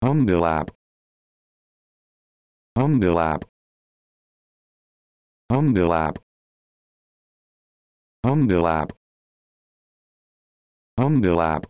Umbilap Umbilap Umbilap Umbilap Umbilap